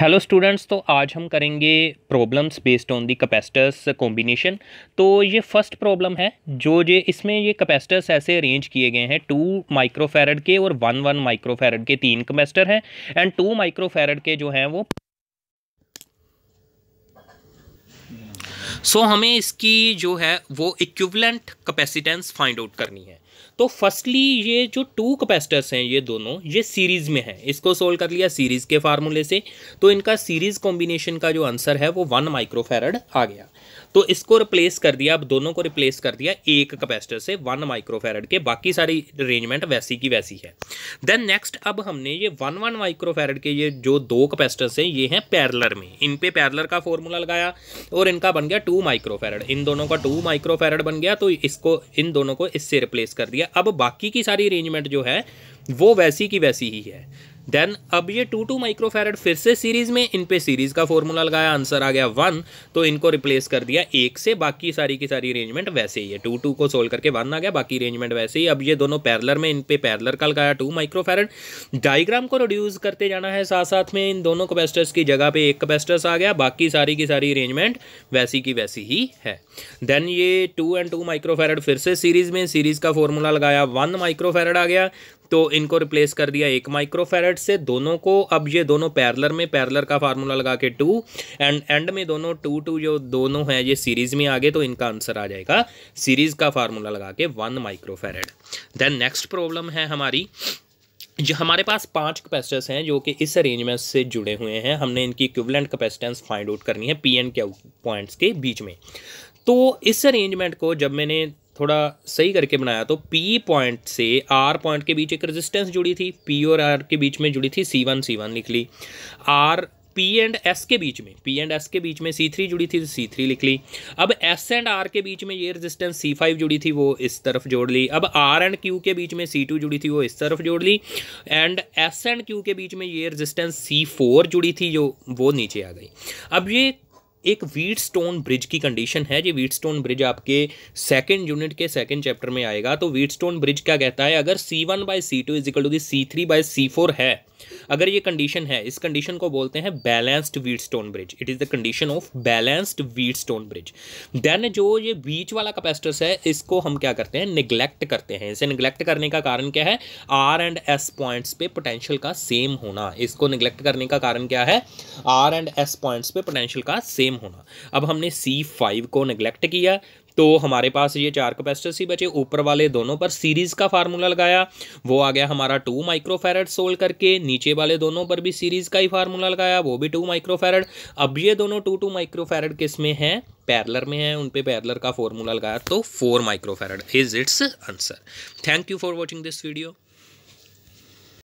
hello students तो आज हम करेंगे problems based on the capacitors combination तो ये फर्स्ट प्रॉब्लम है जो जे इसमें ये कैपेसिटर्स ऐसे अरेंज किए गए हैं टू माइक्रोफेरड के और वन वन माइक्रोफेरड के तीन कैपेसिटर हैं एंड टू माइक्रोफेरड के जो हैं वो सो so, हमें इसकी जो है वो इक्विवेलेंट कैपेसिटेंस फाइंड आउट करनी है तो फर्स्टली ये जो टू कैपेसिटर्स हैं ये दोनों ये सीरीज़ में है इसको सोल्व कर लिया सीरीज़ के फार्मूले से तो इनका सीरीज़ कॉम्बिनेशन का जो आंसर है वो वन माइक्रोफेरड आ गया तो इसको रिप्लेस कर दिया अब दोनों को रिप्लेस कर दिया एक कैपेसिटर से वन माइक्रोफेरड के बाकी सारी अरेंजमेंट वैसी की वैसी है देन नेक्स्ट अब हमने ये वन वन माइक्रोफेरड के ये जो दो कैपेसिटर्स हैं ये हैं पैरलर में इन पे पैरलर का फॉर्मूला लगाया और इनका बन गया टू माइक्रोफेरड इन दोनों का टू माइक्रोफेरड बन गया तो इसको इन दोनों को इससे रिप्लेस कर दिया अब बाकी की सारी अरेंजमेंट जो है वो वैसी की वैसी ही है देन अब ये टू टू माइक्रोफेरेड फिर से सीरीज में इन पे सीरीज का फॉर्मूला लगाया आंसर आ गया वन तो इनको रिप्लेस कर दिया एक से बाकी सारी की सारी अरेंजमेंट वैसे ही है टू टू को सोल्व करके वन आ गया बाकी अरेंजमेंट वैसे ही अब ये दोनों पैरलर में इन पे पैरलर का लगाया टू माइक्रोफेरेड डायग्राम को रिड्यूस करते जाना है साथ साथ में इन दोनों कैपेसिटर्स की जगह पे एक कैपेसिटर्स आ गया बाकी सारी की सारी अरेंजमेंट वैसी की वैसी ही है देन ये टू एंड टू माइक्रोफेरेड फिर से सीरीज में सीरीज का फॉर्मूला लगाया वन माइक्रोफेरेड आ गया तो इनको रिप्लेस कर दिया एक माइक्रोफेरेट से दोनों को अब ये दोनों पैरलर में पैरलर का फार्मूला लगा के टू एंड एंड में दोनों टू टू जो दोनों हैं ये सीरीज में आ गए तो इनका आंसर आ जाएगा सीरीज का फार्मूला लगा के one microfarad then next problem है हमारी जो हमारे पास पांच कैपेसिटर्स हैं जो कि इस अरेंजमेंट से जुड़े हुए हैं हमने इनकी इक्विवेलेंट कैपेसिटेंस फाइंड आउट करनी है पी एंड के पॉइंट्स के बीच में तो इस अरेंजमेंट को जब मैंने थोड़ा सही करके बनाया तो पी पॉइंट से आर पॉइंट के बीच एक रेजिस्टेंस जुड़ी थी पी और आर के बीच में जुड़ी थी सी वन सी वन लिख ली आर पी एंड एस के बीच में पी एंड एस के बीच में सी थ्री जुड़ी थी तो सी थ्री लिख ली अब एस एंड आर के बीच में ये रेजिस्टेंस सी फाइव जुड़ी थी वो इस तरफ जोड़ ली अब आर एंड क्यू के बीच में सी टू जुड़ी थी वो इस तरफ जोड़ ली एंड एस एंड क्यू के बीच में ये रेजिस्टेंस सी फोर जुड़ी थी जो वो नीचे आ गई अब ये एक वीट स्टोन ब्रिज की कंडीशन है ये वीट स्टोन ब्रिज आपके सेकंड यूनिट के सेकंड चैप्टर में आएगा तो वीट स्टोन ब्रिज क्या कहता है अगर C one by C two is equal to the C three by C four है अगर ये कंडीशन है इस कंडीशन को बोलते हैं balanced Wheatstone bridge it is the condition of balanced Wheatstone bridge then जो ये बीच वाला कैपेसिटर्स है इसको हम क्या करते हैं निगलेक्ट करते हैं इसे निगलेक्ट करने का कारण क्या है आर एंड एस पॉइंट्स पे पोटेंशियल का सेम होना इसको निगलेक्ट करने का कारण क्या है आर एंड एस पॉइंट्स पे पोटेंशियल का सेम होना अब हमने सी फाइव को निगलेक्ट किया तो हमारे पास ये चार कैपेसिटर्स ही बचे ऊपर वाले दोनों पर सीरीज़ का फार्मूला लगाया वो आ गया हमारा टू माइक्रोफेरेड सोल्व करके नीचे वाले दोनों पर भी सीरीज़ का ही फार्मूला लगाया वो भी टू माइक्रोफेरड अब ये दोनों टू टू माइक्रोफेरेड किस में है पैरलर में है उन पैरलर का फॉर्मूला लगाया तो four microfarad is its answer thank you for watching this video